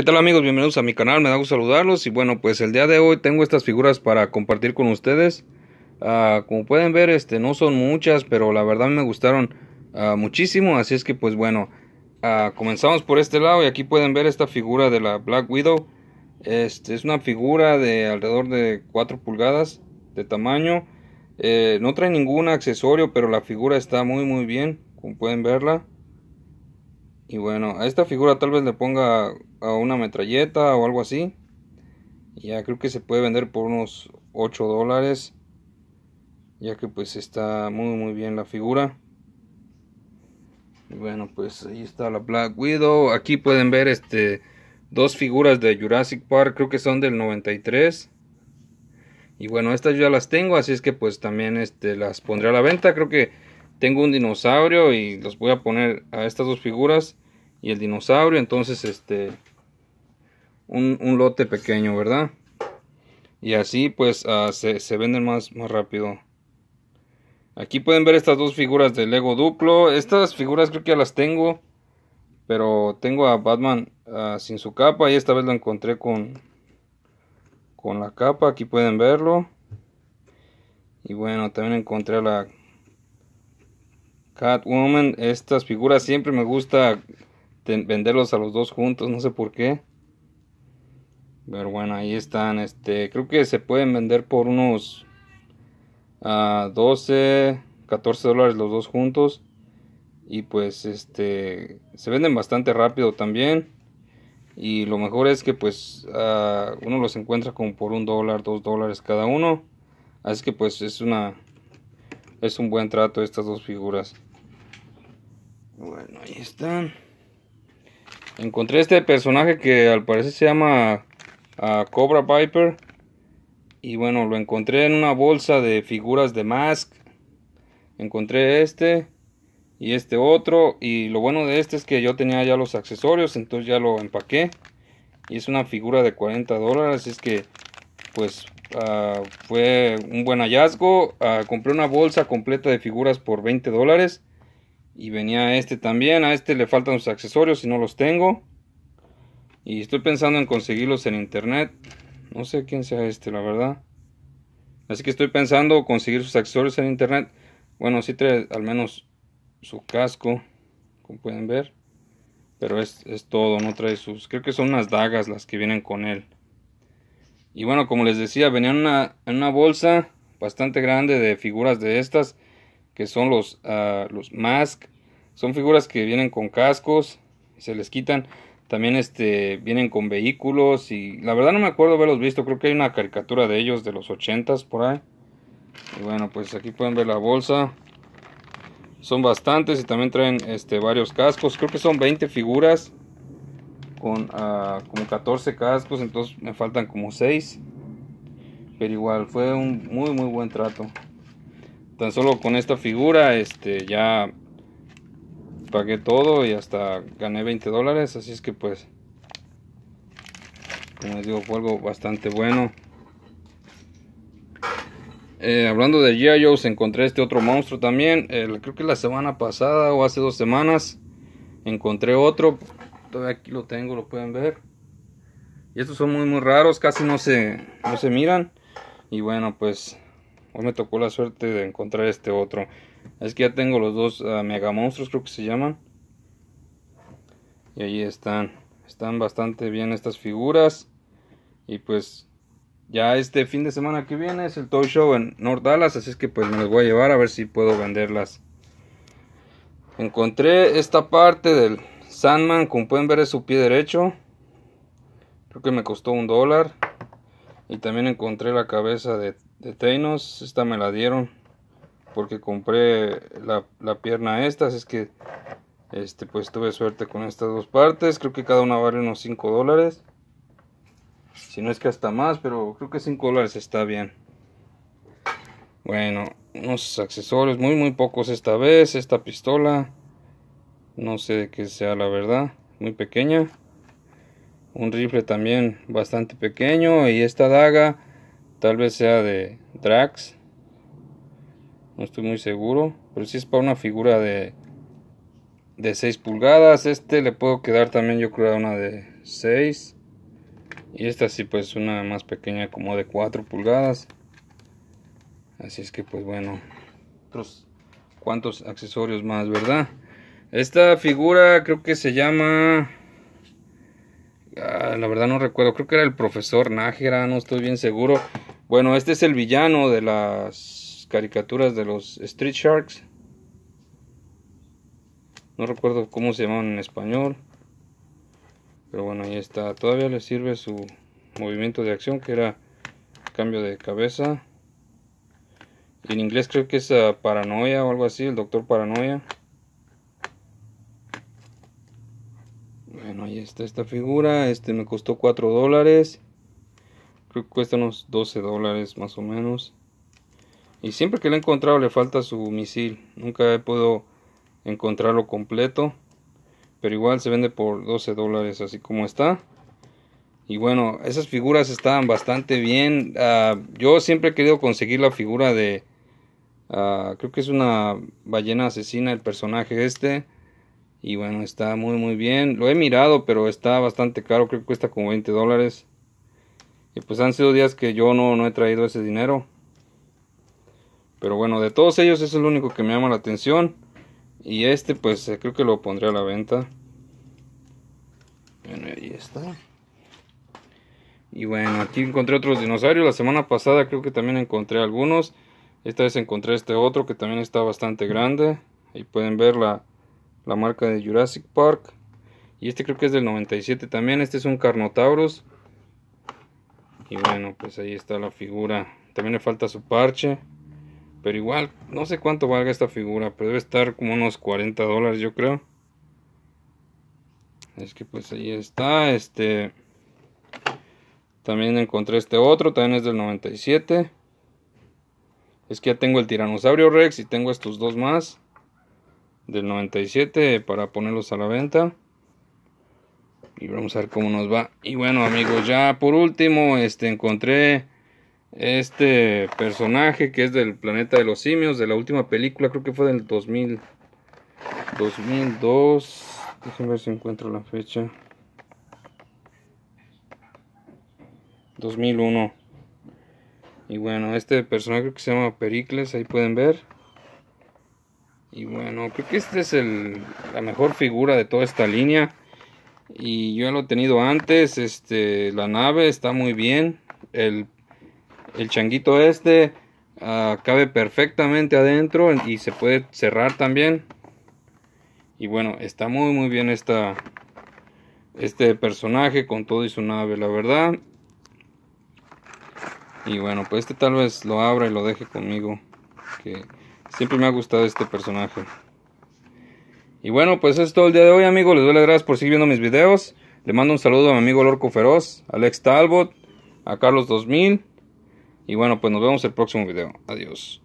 ¿Qué tal amigos? Bienvenidos a mi canal, me da gusto saludarlos y bueno pues el día de hoy tengo estas figuras para compartir con ustedes ah, Como pueden ver este no son muchas pero la verdad me gustaron ah, muchísimo así es que pues bueno ah, Comenzamos por este lado y aquí pueden ver esta figura de la Black Widow este, Es una figura de alrededor de 4 pulgadas de tamaño eh, No trae ningún accesorio pero la figura está muy muy bien como pueden verla y bueno, a esta figura tal vez le ponga a una metralleta o algo así. Ya creo que se puede vender por unos 8 dólares. Ya que pues está muy muy bien la figura. Y bueno, pues ahí está la Black Widow. Aquí pueden ver este dos figuras de Jurassic Park, creo que son del 93. Y bueno, estas ya las tengo, así es que pues también este, las pondré a la venta. Creo que tengo un dinosaurio y los voy a poner a estas dos figuras y el dinosaurio. Entonces, este, un, lote pequeño, ¿verdad? Y así pues ah, se, venden más, más rápido. Aquí pueden ver estas dos figuras de Lego Duplo. Estas figuras creo que ya las tengo. Pero tengo a Batman ah, sin su capa. Y esta vez lo encontré con, con la capa. Aquí pueden verlo. Y bueno, también encontré a la Catwoman. Estas figuras siempre me gusta venderlos a los dos juntos, no sé por qué. Pero bueno, ahí están. Este, creo que se pueden vender por unos 12, ah, 14 dólares los dos juntos. Y pues este, se venden bastante rápido también. Y lo mejor es que pues ah, uno los encuentra como por un dólar, dos dólares cada uno. Así que pues es una, es un buen trato estas dos figuras. Bueno, ahí están. Encontré este personaje que al parecer se llama ah, Cobra Viper. Y bueno, lo encontré en una bolsa de figuras de Mask. Encontré este y este otro. Y lo bueno de este es que yo tenía ya los accesorios, entonces ya lo empaqué. Y es una figura de 40 dólares, es que pues ah, fue un buen hallazgo. Ah, compré una bolsa completa de figuras por 20 dólares. Y venía este también. A este le faltan sus accesorios y no los tengo. Y estoy pensando en conseguirlos en internet. No sé quién sea este, la verdad. Así que estoy pensando conseguir sus accesorios en internet. Bueno, sí trae al menos su casco, como pueden ver. Pero es, todo, no trae sus... Creo que son unas dagas las que vienen con él. Y bueno, como les decía, venía una, en una bolsa bastante grande de figuras de estas que son los, ah, los mask. Son figuras que vienen con cascos, se les quitan. También este, vienen con vehículos y la verdad no me acuerdo haberlos visto. Creo que hay una caricatura de ellos de los 80s por ahí. Y bueno, pues aquí pueden ver la bolsa. Son bastantes y también traen este, varios cascos. Creo que son 20 figuras con ah, como 14 cascos. Entonces me faltan como 6. Pero igual fue un muy muy buen trato tan solo con esta figura este ya pagué todo y hasta gané 20 dólares así es que pues como les digo fue algo bastante bueno eh, hablando de G.I. encontré este otro monstruo también creo que la semana pasada o hace dos semanas encontré otro todavía aquí lo tengo lo pueden ver y estos son muy muy raros casi no se no se miran y bueno pues hoy me tocó la suerte de encontrar este otro. Es que ya tengo los dos ah, mega monstruos, creo que se llaman. Y ahí están. Están bastante bien estas figuras. Y pues ya este fin de semana que viene es el Toy Show en North Dallas. Así es que pues me los voy a llevar a ver si puedo venderlas. Encontré esta parte del Sandman. Como pueden ver es su pie derecho. Creo que me costó un dólar. Y también encontré la cabeza de de Tainos, esta me la dieron porque compré la, la pierna esta, es que este, pues tuve suerte con estas dos partes, creo que cada una vale unos 5 dólares, si no es que hasta más, pero creo que 5 dólares está bien. Bueno, unos accesorios, muy muy pocos esta vez, esta pistola, no sé de qué sea la verdad, muy pequeña. Un rifle también bastante pequeño y esta daga Tal vez sea de Drax. No estoy muy seguro. Pero si es para una figura de, de 6 pulgadas. Este le puedo quedar también yo creo a una de 6. Y esta sí pues una más pequeña como de 4 pulgadas. Así es que pues bueno. Otros cuantos accesorios más, ¿verdad? Esta figura creo que se llama... Ah, la verdad no recuerdo, creo que era el profesor Nájera, no estoy bien seguro. Bueno, este es el villano de las caricaturas de los Street Sharks. No recuerdo cómo se llamaban en español. Pero bueno, ahí está. Todavía le sirve su movimiento de acción que era cambio de cabeza. En inglés creo que es ah, paranoia o algo así, el doctor paranoia. esta figura. Este me costó 4 dólares. Creo que cuesta unos 12 dólares más o menos. Y siempre que lo he encontrado le falta su misil. Nunca he podido encontrarlo completo. Pero igual se vende por 12 dólares así como está. Y bueno, esas figuras estaban bastante bien. Ah, yo siempre he querido conseguir la figura de... Ah, creo que es una ballena asesina el personaje este. Y bueno, está muy muy bien. Lo he mirado, pero está bastante caro. Creo que cuesta como 20 dólares. Y pues han sido días que yo no, no he traído ese dinero. Pero bueno, de todos ellos es el único que me llama la atención. Y este pues eh, creo que lo pondré a la venta. Bueno, ahí está. Y bueno, aquí encontré otros dinosaurios. La semana pasada creo que también encontré algunos. Esta vez encontré este otro que también está bastante grande. Ahí pueden ver la, la marca de Jurassic Park. Y este creo que es del 97 también. Este es un Carnotaurus. Y bueno, pues ahí está la figura. También le falta su parche. Pero igual, no sé cuánto valga esta figura. Pero debe estar como unos 40 dólares, yo creo. Es que pues ahí está. Este. También encontré este otro. También es del 97. Es que ya tengo el tiranosaurio Rex y tengo estos dos más del 97 para ponerlos a la venta. Y vamos a ver cómo nos va. Y bueno amigos, ya por último este, encontré este personaje que es del planeta de los simios, de la última película, creo que fue del 2000, 2002. Déjenme ver si encuentro la fecha. 2001. Y bueno, este personaje creo que se llama Pericles, ahí pueden ver. Y bueno, creo que este es la mejor figura de toda esta línea. Y yo ya lo he tenido antes. Este, la nave está muy bien. El, changuito este ah, cabe perfectamente adentro y se puede cerrar también. Y bueno, está muy muy bien esta, este personaje con todo y su nave, la verdad. Y bueno, pues este tal vez lo abra y lo deje conmigo. Que Siempre me ha gustado este personaje. Y bueno, pues es todo el día de hoy, amigos. Les doy las gracias por seguir viendo mis videos. Le mando un saludo a mi amigo Lorco Feroz, Alex Talbot, a Carlos 2000. Y bueno, pues nos vemos el próximo video. Adiós.